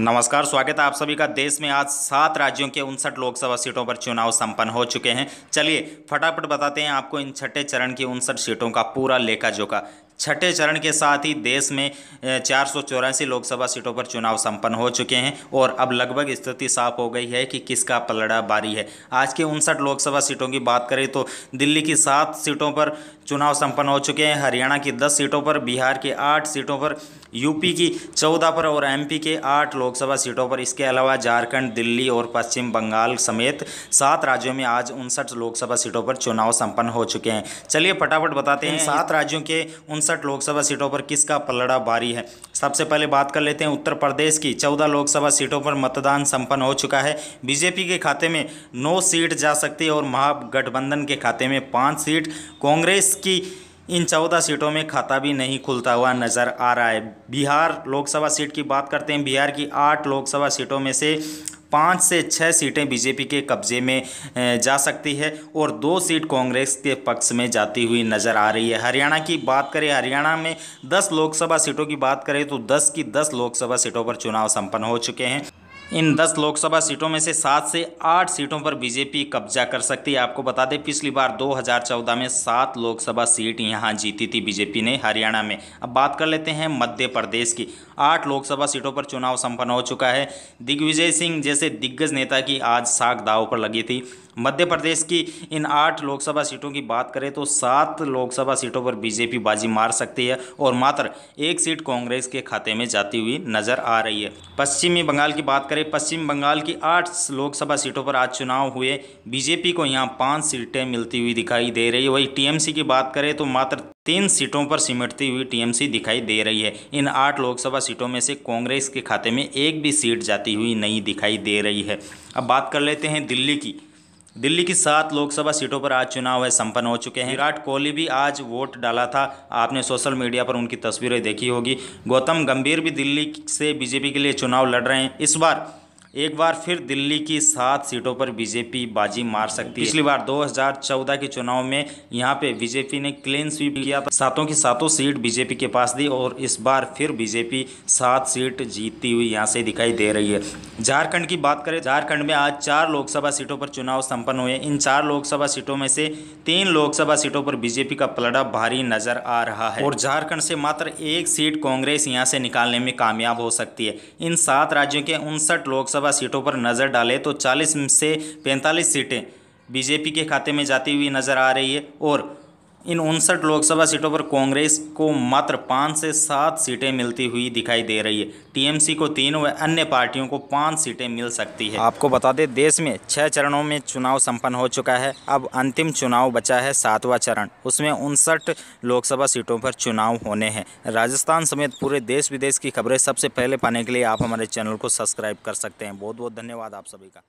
नमस्कार स्वागत है आप सभी का देश में आज सात राज्यों के उनसठ लोकसभा सीटों पर चुनाव संपन्न हो चुके हैं चलिए फटाफट बताते हैं आपको इन छठे चरण की उनसठ सीटों का पूरा लेखा जोखा छठे चरण के साथ ही देश में चार लोकसभा सीटों पर चुनाव संपन्न हो चुके हैं और अब लगभग स्थिति साफ हो गई है कि किसका पलड़ा बारी है आज की उनसठ लोकसभा सीटों की बात करें तो दिल्ली की सात सीटों पर चुनाव संपन्न हो चुके हैं हरियाणा की दस सीटों पर बिहार की आठ सीटों पर यूपी की चौदह पर और एमपी के आठ लोकसभा सीटों पर इसके अलावा झारखंड दिल्ली और पश्चिम बंगाल समेत सात राज्यों में आज उनसठ लोकसभा सीटों पर चुनाव संपन्न हो चुके हैं चलिए फटाफट बताते हैं सात राज्यों के उनसठ उनसठ लोकसभा सीटों पर किसका पलड़ा भारी है सबसे पहले बात कर लेते हैं उत्तर प्रदेश की चौदह लोकसभा सीटों पर मतदान संपन्न हो चुका है बीजेपी के खाते में नौ सीट जा सकती है और महागठबंधन के खाते में पाँच सीट कांग्रेस की इन चौदह सीटों में खाता भी नहीं खुलता हुआ नज़र आ रहा है बिहार लोकसभा सीट की बात करते हैं बिहार की आठ लोकसभा सीटों में से पाँच से छः सीटें बीजेपी के कब्जे में जा सकती है और दो सीट कांग्रेस के पक्ष में जाती हुई नज़र आ रही है हरियाणा की बात करें हरियाणा में दस लोकसभा सीटों की बात करें तो दस की दस लोकसभा सीटों पर चुनाव संपन्न हो चुके हैं इन 10 लोकसभा सीटों में से सात से आठ सीटों पर बीजेपी कब्जा कर सकती है आपको बता दें पिछली बार 2014 में सात लोकसभा सीट यहां जीती थी बीजेपी ने हरियाणा में अब बात कर लेते हैं मध्य प्रदेश की आठ लोकसभा सीटों पर चुनाव संपन्न हो चुका है दिग्विजय सिंह जैसे दिग्गज नेता की आज साग दाव पर लगी थी मध्य प्रदेश की इन आठ लोकसभा सीटों की बात करें तो सात लोकसभा सीटों पर बीजेपी बाजी मार सकती है और मात्र एक सीट कांग्रेस के खाते में जाती हुई नजर आ रही है पश्चिमी बंगाल की बात करें करें पश्चिम बंगाल की आठ लोकसभा सीटों पर आज चुनाव हुए बीजेपी को यहाँ पाँच सीटें मिलती हुई दिखाई दे रही है वही टीएमसी की बात करें तो मात्र तीन सीटों पर सिमटती हुई टीएमसी दिखाई दे रही है इन आठ लोकसभा सीटों में से कांग्रेस के खाते में एक भी सीट जाती हुई नहीं दिखाई दे रही है अब बात कर लेते हैं दिल्ली की दिल्ली की सात लोकसभा सीटों पर आज चुनाव है संपन्न हो चुके हैं विराट कोहली भी आज वोट डाला था आपने सोशल मीडिया पर उनकी तस्वीरें देखी होगी गौतम गंभीर भी दिल्ली से बीजेपी के लिए चुनाव लड़ रहे हैं इस बार एक बार फिर दिल्ली की सात सीटों पर बीजेपी बाजी मार सकती है पिछली बार 2014 के चुनाव में यहाँ पे बीजेपी ने क्लीन स्वीप किया था सातों की सातों सीट बीजेपी के पास दी और इस बार फिर बीजेपी सात सीट जीतती हुई यहाँ से दिखाई दे रही है झारखंड की बात करें झारखंड में आज चार लोकसभा सीटों पर चुनाव संपन्न हुए इन चार लोकसभा सीटों में से तीन लोकसभा सीटों पर बीजेपी का पलड़ा भारी नजर आ रहा है और झारखंड से मात्र एक सीट कांग्रेस यहाँ से निकालने में कामयाब हो सकती है इन सात राज्यों के उनसठ लोकसभा लोकसभा सीटों पर नज़र डालें तो 40 से 45 सीटें बीजेपी के खाते में जाती हुई नज़र आ रही है और इन उनसठ लोकसभा सीटों पर कांग्रेस को मात्र पाँच से सात सीटें मिलती हुई दिखाई दे रही है टीएमसी को तीन व अन्य पार्टियों को पाँच सीटें मिल सकती है आपको बता दें देश में छः चरणों में चुनाव संपन्न हो चुका है अब अंतिम चुनाव बचा है सातवां चरण उसमें उनसठ लोकसभा सीटों पर चुनाव होने हैं राजस्थान समेत पूरे देश विदेश की खबरें सबसे पहले पाने के लिए आप हमारे चैनल को सब्सक्राइब कर सकते हैं बहुत बहुत धन्यवाद आप सभी का